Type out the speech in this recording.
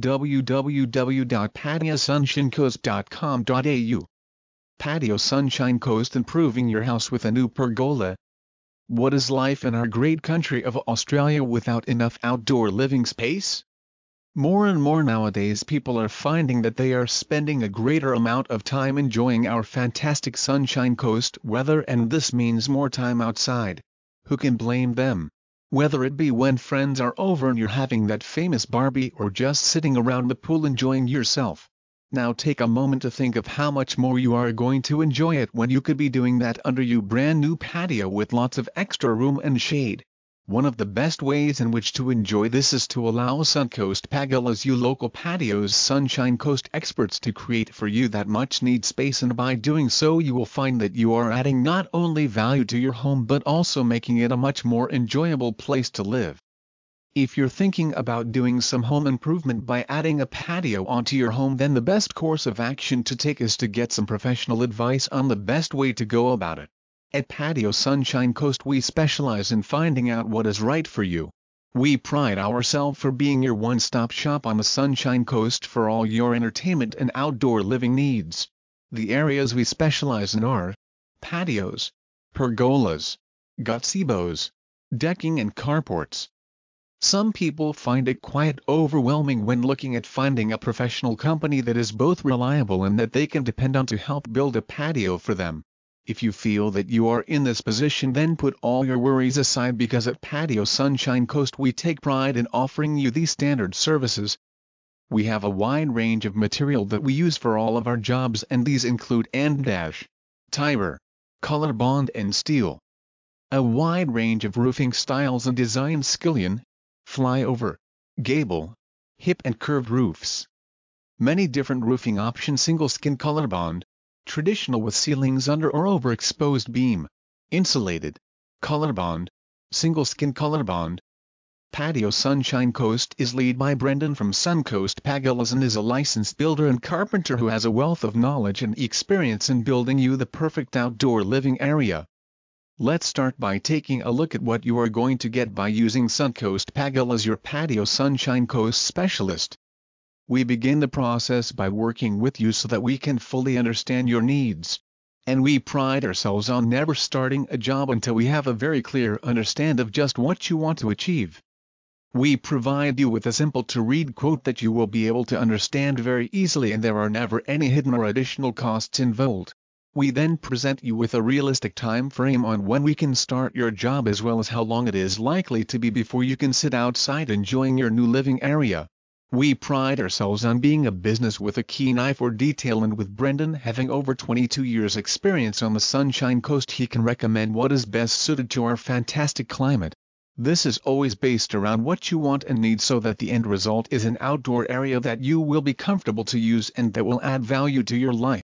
www.patiosunshinecoast.com.au Patio Sunshine Coast improving your house with a new pergola. What is life in our great country of Australia without enough outdoor living space? More and more nowadays people are finding that they are spending a greater amount of time enjoying our fantastic Sunshine Coast weather and this means more time outside. Who can blame them? Whether it be when friends are over and you're having that famous Barbie or just sitting around the pool enjoying yourself. Now take a moment to think of how much more you are going to enjoy it when you could be doing that under your brand new patio with lots of extra room and shade. One of the best ways in which to enjoy this is to allow Suncoast Pagula's you local patios Sunshine Coast experts to create for you that much need space and by doing so you will find that you are adding not only value to your home but also making it a much more enjoyable place to live. If you're thinking about doing some home improvement by adding a patio onto your home then the best course of action to take is to get some professional advice on the best way to go about it. At Patio Sunshine Coast we specialize in finding out what is right for you. We pride ourselves for being your one-stop shop on the Sunshine Coast for all your entertainment and outdoor living needs. The areas we specialize in are patios, pergolas, gazebos, decking and carports. Some people find it quite overwhelming when looking at finding a professional company that is both reliable and that they can depend on to help build a patio for them. If you feel that you are in this position then put all your worries aside because at Patio Sunshine Coast we take pride in offering you these standard services. We have a wide range of material that we use for all of our jobs and these include and dash, tiber, color bond and steel. A wide range of roofing styles and designs skillion, flyover, gable, hip and curved roofs. Many different roofing options single skin color bond, traditional with ceilings under or over exposed beam, insulated, color bond, single skin color bond. Patio Sunshine Coast is led by Brendan from Suncoast Pagolas and is a licensed builder and carpenter who has a wealth of knowledge and experience in building you the perfect outdoor living area. Let's start by taking a look at what you are going to get by using Suncoast Pagal as your patio sunshine coast specialist. We begin the process by working with you so that we can fully understand your needs. And we pride ourselves on never starting a job until we have a very clear understand of just what you want to achieve. We provide you with a simple to read quote that you will be able to understand very easily and there are never any hidden or additional costs involved. We then present you with a realistic time frame on when we can start your job as well as how long it is likely to be before you can sit outside enjoying your new living area. We pride ourselves on being a business with a keen eye for detail and with Brendan having over 22 years experience on the Sunshine Coast he can recommend what is best suited to our fantastic climate. This is always based around what you want and need so that the end result is an outdoor area that you will be comfortable to use and that will add value to your life.